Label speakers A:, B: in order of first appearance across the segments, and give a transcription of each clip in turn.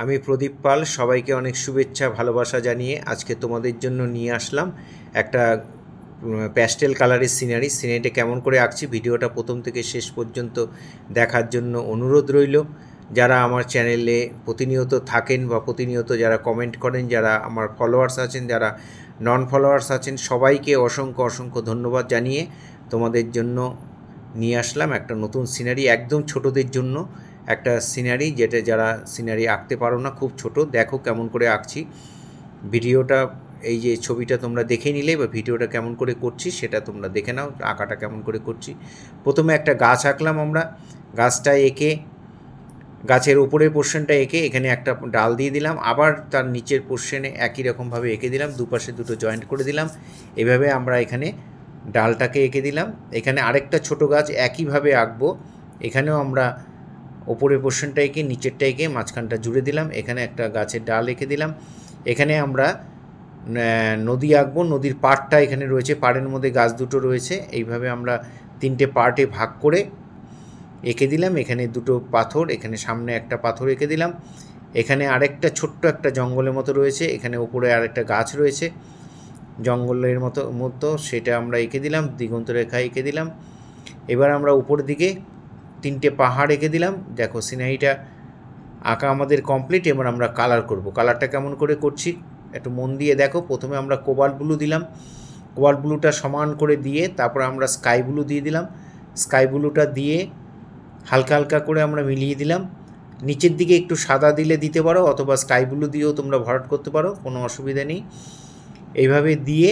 A: আমি প্রদীপ পাল সবাইকে অনেক শুভেচ্ছা ভালোবাসা জানিয়ে আজকে তোমাদের জন্য নিয়ে আসলাম একটা প্যাস্টেল কালারের সিনারি সিনারিটা কেমন করে আঁকছি ভিডিওটা প্রথম থেকে শেষ পর্যন্ত দেখার জন্য অনুরোধ রইল যারা আমার চ্যানেলে প্রতিনিয়ত থাকেন বা প্রতিনিয়ত যারা কমেন্ট করেন যারা আমার ফলোয়ার্স আছেন যারা নন ফলোয়ার্স আছেন সবাইকে অসংখ্য অসংখ্য ধন্যবাদ জানিয়ে তোমাদের জন্য নিয়ে আসলাম একটা নতুন সিনারি একদম ছোটদের জন্য একটা সিনারি যেটা যারা সিনারি আঁকতে পারো না খুব ছোট দেখো কেমন করে আঁকছি ভিডিওটা এই যে ছবিটা তোমরা দেখে নিলে বা ভিডিওটা কেমন করে করছি সেটা তোমরা দেখে নাও আঁকাটা কেমন করে করছি প্রথমে একটা গাছ আঁকলাম আমরা গাছটা এঁকে গাছের উপরের পোর্শনটা এঁকে এখানে একটা ডাল দিয়ে দিলাম আবার তার নিচের পোর্শনে একই রকমভাবে এঁকে দিলাম দুপাশে দুটো জয়েন্ট করে দিলাম এভাবে আমরা এখানে ডালটাকে এঁকে দিলাম এখানে আরেকটা ছোট গাছ একইভাবে আঁকবো এখানেও আমরা ওপরের পোর্শনটা এঁকে নিচেরটা এঁকে মাঝখানটা জুড়ে দিলাম এখানে একটা গাছের ডাল এঁকে দিলাম এখানে আমরা নদী আঁকবো নদীর পাড়টা এখানে রয়েছে পাড়ের মধ্যে গাছ দুটো রয়েছে এইভাবে আমরা তিনটে পার্টে ভাগ করে এঁকে দিলাম এখানে দুটো পাথর এখানে সামনে একটা পাথর এঁকে দিলাম এখানে আরেকটা ছোট্ট একটা জঙ্গলের মতো রয়েছে এখানে ওপরে আরেকটা গাছ রয়েছে জঙ্গলের মতো মতো সেটা আমরা এঁকে দিলাম দিগন্ত রেখা এঁকে দিলাম এবার আমরা উপর দিকে তিনটে পাহাড় এঁকে দিলাম দেখো সিনারিটা আঁকা আমাদের কমপ্লিট এবার আমরা কালার করব কালারটা কেমন করে করছি একটু মন দিয়ে দেখো প্রথমে আমরা কোবাল ব্লু দিলাম কোবাল ব্লুটা সমান করে দিয়ে তারপর আমরা স্কাই ব্লু দিয়ে দিলাম স্কাই ব্লুটা দিয়ে হালকা হালকা করে আমরা মিলিয়ে দিলাম নিচের দিকে একটু সাদা দিলে দিতে পারো অথবা স্কাই ব্লু দিয়েও তোমরা ভরাট করতে পারো কোনো অসুবিধা নেই এইভাবে দিয়ে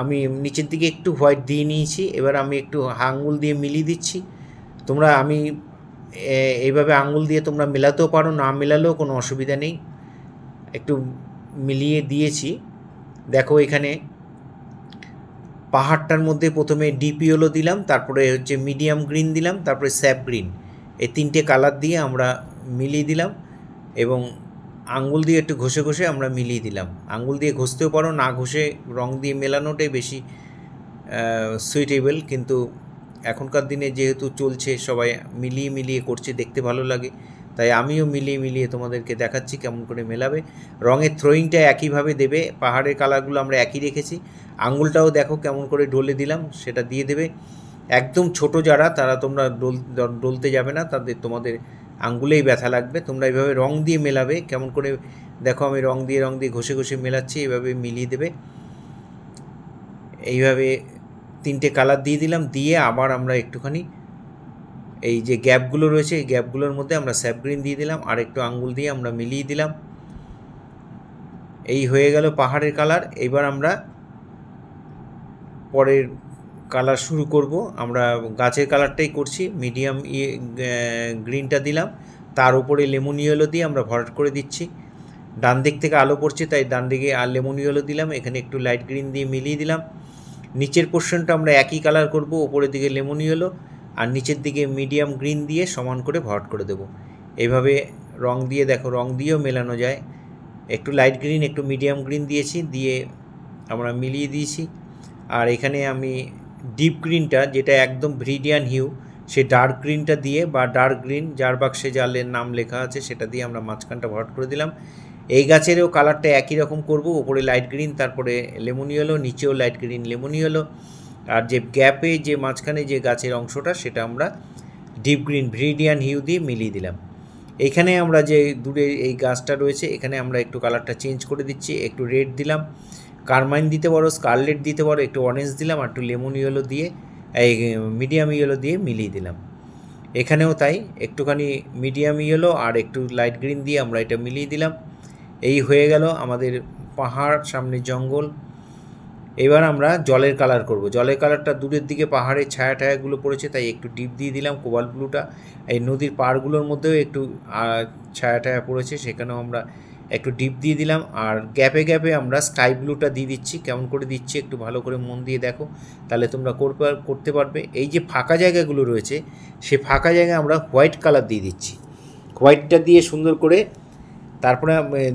A: আমি নিচের দিকে একটু হোয়াইট দিয়ে নিয়েছি এবার আমি একটু আঙুল দিয়ে মিলিয়ে দিচ্ছি তোমরা আমি এইভাবে আঙুল দিয়ে তোমরা মেলাতেও পারো না মেলালেও কোনো অসুবিধা নেই একটু মিলিয়ে দিয়েছি দেখো এখানে পাহাড়টার মধ্যে প্রথমে ডিপিওলো দিলাম তারপরে হচ্ছে মিডিয়াম গ্রিন দিলাম তারপরে স্যাপ গ্রিন এই তিনটে কালার দিয়ে আমরা মিলিয়ে দিলাম এবং আঙ্গুল দিয়ে একটু ঘষে ঘষে আমরা মিলিয়ে দিলাম আঙ্গুল দিয়ে ঘষতেও পারো না ঘষে রং দিয়ে মেলানোটাই বেশি সুইটেবল কিন্তু এখনকার দিনে যেহেতু চলছে সবাই মিলিয়ে মিলিয়ে করছে দেখতে ভালো লাগে তাই আমিও মিলিয়ে মিলিয়ে তোমাদেরকে দেখাচ্ছি কেমন করে মেলাবে রঙের থ্রোয়িংটা একইভাবে দেবে পাহাড়ের কালারগুলো আমরা একই রেখেছি আঙুলটাও দেখো কেমন করে ডলে দিলাম সেটা দিয়ে দেবে একদম ছোট যারা তারা তোমরা ডোল ডলতে যাবে না তাদের তোমাদের আঙ্গুলেই ব্যথা লাগবে তোমরা এইভাবে রং দিয়ে মেলাবে কেমন করে দেখো আমি রং দিয়ে রং দিয়ে ঘষে ঘষে মেলাচ্ছি এইভাবে মিলিয়ে দেবে এইভাবে তিনটে কালার দিয়ে দিলাম দিয়ে আবার আমরা একটুখানি এই যে গ্যাপগুলো রয়েছে এই গ্যাপগুলোর মধ্যে আমরা স্যাপ গ্রিন দিয়ে দিলাম আর একটু আঙ্গুল দিয়ে আমরা মিলিয়ে দিলাম এই হয়ে গেল পাহাড়ের কালার এবার আমরা পরের কালার শুরু করব আমরা গাছের কালারটাই করছি মিডিয়াম ইয়ে গ্রিনটা দিলাম তার উপরে লেমন ইয়েলো দিয়ে আমরা ভরাট করে দিচ্ছি ডান দিক থেকে আলো পড়ছে তাই ডান দিকে আর লেমন ইয়েলো দিলাম এখানে একটু লাইট গ্রিন দিয়ে মিলিয়ে দিলাম নিচের পোর্শনটা আমরা একই কালার করব ওপরের দিকে লেমনি ইয়েলো আর নিচের দিকে মিডিয়াম গ্রিন দিয়ে সমান করে ভরাট করে দেব এইভাবে রং দিয়ে দেখো রং দিয়েও মেলানো যায় একটু লাইট গ্রিন একটু মিডিয়াম গ্রিন দিয়েছি দিয়ে আমরা মিলিয়ে দিয়েছি আর এখানে আমি ডিপ গ্রিনটা যেটা একদম ভ্রিডিয়ান হিউ সে ডার্ক গ্রিনটা দিয়ে বা ডার্ক গ্রিন যার বাক্সে যার নাম লেখা আছে সেটা দিয়ে আমরা মাঝখানটা ভরাট করে দিলাম এই গাছেরও কালারটা একই রকম করব উপরে লাইট গ্রিন তারপরে লেমনিয়েলো নিচেও লাইট গ্রিন লেমনিয়েলো আর যে গ্যাপে যে মাঝখানে যে গাছের অংশটা সেটা আমরা ডিপ গ্রিন ভ্রিডিয়ান হিউ দিয়ে মিলিয়ে দিলাম এখানে আমরা যে দূরে এই গাছটা রয়েছে এখানে আমরা একটু কালারটা চেঞ্জ করে দিচ্ছি একটু রেড দিলাম কারমাইন দিতে পারো স্কারলেট দিতে পারো একটু অরেঞ্জ দিলাম আর একটু লেমন ইয়েলো দিয়ে এই মিডিয়াম ইয়েলো দিয়ে মিলিয়ে দিলাম এখানেও তাই একটুখানি মিডিয়াম ইয়েলো আর একটু লাইট গ্রিন দিয়ে আমরা এটা মিলিয়ে দিলাম এই হয়ে গেল আমাদের পাহাড় সামনে জঙ্গল এবার আমরা জলের কালার করব জলের কালারটা দূরের দিকে পাহাড়ের ছায়া ঠায়াগুলো পড়েছে তাই একটু ডিপ দিয়ে দিলাম কোবাল ব্লুটা এই নদীর পাড়গুলোর মধ্যেও একটু ছায়া ঠায়া পড়েছে সেখানেও আমরা একটু ডিপ দিয়ে দিলাম আর গ্যাপে গ্যাপে আমরা স্কাই ব্লুটা দিয়ে দিচ্ছি কেমন করে দিচ্ছি একটু ভালো করে মন দিয়ে দেখো তাহলে তোমরা করতে পারবে এই যে ফাঁকা জায়গাগুলো রয়েছে সে ফাঁকা জায়গায় আমরা হোয়াইট কালার দিয়ে দিচ্ছি হোয়াইটটা দিয়ে সুন্দর করে তারপরে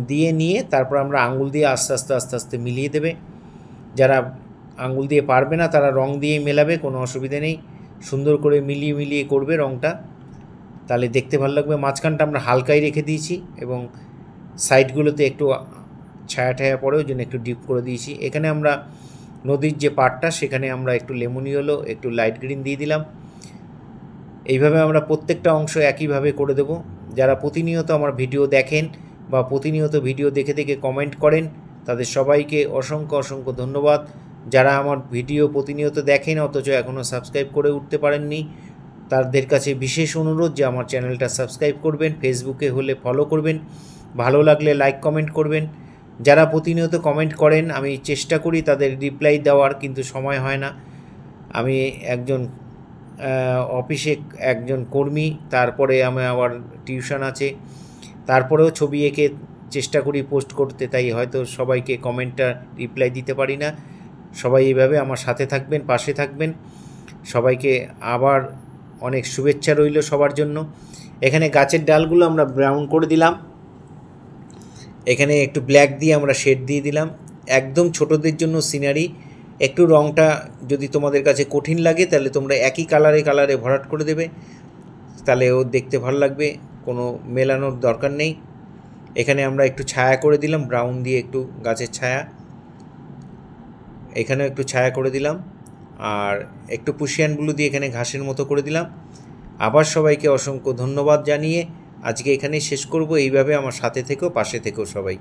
A: দিয়ে নিয়ে তারপর আমরা আঙুল দিয়ে আস্তে আস্তে আস্তে আস্তে মিলিয়ে দেবে যারা আঙুল দিয়ে পারবে না তারা রং দিয়ে মেলাবে কোনো অসুবিধে নেই সুন্দর করে মিলিয়ে মিলিয়ে করবে রংটা তাহলে দেখতে ভালো লাগবে মাঝখানটা আমরা হালকাই রেখে দিয়েছি এবং সাইডগুলোতে একটু ছায়া ঠায়া ওই জন্য একটু ডিপ করে দিয়েছি এখানে আমরা নদীর যে পাটটা সেখানে আমরা একটু হলো একটু লাইট গ্রিন দিয়ে দিলাম এইভাবে আমরা প্রত্যেকটা অংশ একইভাবে করে দেব যারা প্রতিনিয়ত আমার ভিডিও দেখেন বা প্রতিনিয়ত ভিডিও দেখে দেখে কমেন্ট করেন তাদের সবাইকে অসংখ্য অসংখ্য ধন্যবাদ যারা আমার ভিডিও প্রতিনিয়ত দেখেন অথচ এখনও সাবস্ক্রাইব করে উঠতে পারেননি তাদের কাছে বিশেষ অনুরোধ যে আমার চ্যানেলটা সাবস্ক্রাইব করবেন ফেসবুকে হলে ফলো করবেন ভালো লাগলে লাইক কমেন্ট করবেন যারা প্রতিনিয়ত কমেন্ট করেন আমি চেষ্টা করি তাদের রিপ্লাই দেওয়ার কিন্তু সময় হয় না আমি একজন অফিসে একজন কর্মী তারপরে আমি আবার টিউশন আছে তারপরেও ছবি এঁকে চেষ্টা করি পোস্ট করতে তাই হয়তো সবাইকে কমেন্টটা রিপ্লাই দিতে পারি না সবাই এইভাবে আমার সাথে থাকবেন পাশে থাকবেন সবাইকে আবার অনেক শুভেচ্ছা রইল সবার জন্য এখানে গাছের ডালগুলো আমরা ব্রাউন করে দিলাম এখানে একটু ব্ল্যাক দিয়ে আমরা শেড দিয়ে দিলাম একদম ছোটদের জন্য সিনারি একটু রঙটা যদি তোমাদের কাছে কঠিন লাগে তাহলে তোমরা একই কালারে কালারে ভরাট করে দেবে তাহলে ও দেখতে ভালো লাগবে কোনো মেলানোর দরকার নেই এখানে আমরা একটু ছায়া করে দিলাম ব্রাউন দিয়ে একটু গাছের ছায়া এখানেও একটু ছায়া করে দিলাম আর একটু পুশিয়ান ব্লু দিয়ে এখানে ঘাসের মতো করে দিলাম আবার সবাইকে অসংখ্য ধন্যবাদ জানিয়ে আজকে এখানেই শেষ করব এইভাবে আমার সাথে থেকেও পাশে থেকেও সবাই